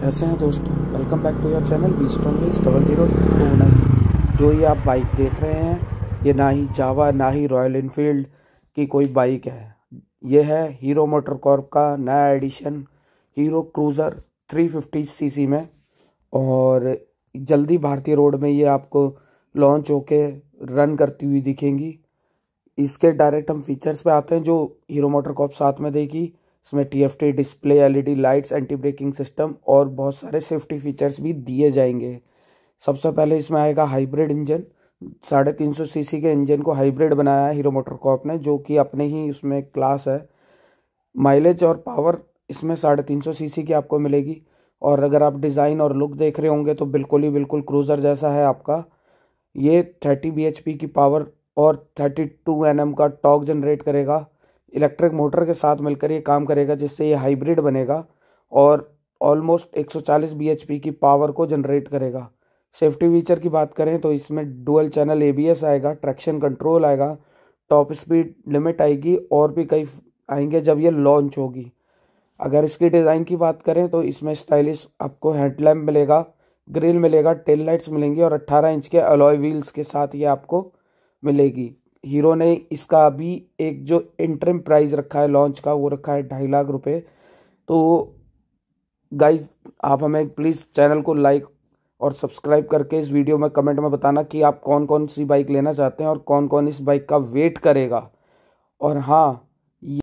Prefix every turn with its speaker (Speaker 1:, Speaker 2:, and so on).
Speaker 1: कैसे हैं दोस्तों welcome back to your channel B Stone Hills double zero two nine जो ये आप बाइक देख रहे हैं ये ना ही जावा ना ही रॉयल इनफील्ड की कोई बाइक है ये है हीरो मोटर कॉर्प का नया एडिशन हीरो क्रूज़र 350 सीसी में और जल्दी भारतीय रोड में ये आपको लॉन्च होके रन करती हुई दिखेंगी इसके डायरेक्ट हम फीचर्स पे आते हैं जो हीरो मोटर कॉप साथ में देगी इसमें T display LED lights anti braking system और बहुत सारे सेफ्टी फीचर्स भी दिए जाएंगे सबसे पहले इसमें आएगा हाइब्रिड इंजन साढ़े तीन सौ सी सी के इंजन को हाइब्रिड बनाया है हीरो मोटर कॉप ने जो कि अपने ही उसमें क्लास है माइलेज और पावर इसमें साढ़े तीन सौ सी की आपको मिलेगी और अगर आप डिज़ाइन और लुक देख रहे होंगे तो बिल्कुल ही बिल्कुल क्रूज़र जैसा है आपका ये थर्टी बी की पावर और 32 एम का टॉक जनरेट करेगा इलेक्ट्रिक मोटर के साथ मिलकर ये काम करेगा जिससे ये हाइब्रिड बनेगा और ऑलमोस्ट 140 bhp की पावर को जनरेट करेगा सेफ्टी फीचर की बात करें तो इसमें डुअल चैनल एबीएस आएगा ट्रैक्शन कंट्रोल आएगा टॉप स्पीड लिमिट आएगी और भी कई आएंगे जब ये लॉन्च होगी अगर इसकी डिज़ाइन की बात करें तो इसमें स्टाइलिश आपको हेडलैम्प मिलेगा ग्रिल मिलेगा टेल लाइट्स मिलेंगी और 18 इंच के अलॉय व्हील्स के साथ ये आपको मिलेगी हीरो ने इसका अभी एक जो इंटरम प्राइस रखा है लॉन्च का वो रखा है ढाई लाख रुपए तो गाइज आप हमें प्लीज़ चैनल को लाइक और सब्सक्राइब करके इस वीडियो में कमेंट में बताना कि आप कौन कौन सी बाइक लेना चाहते हैं और कौन कौन इस बाइक का वेट करेगा और हाँ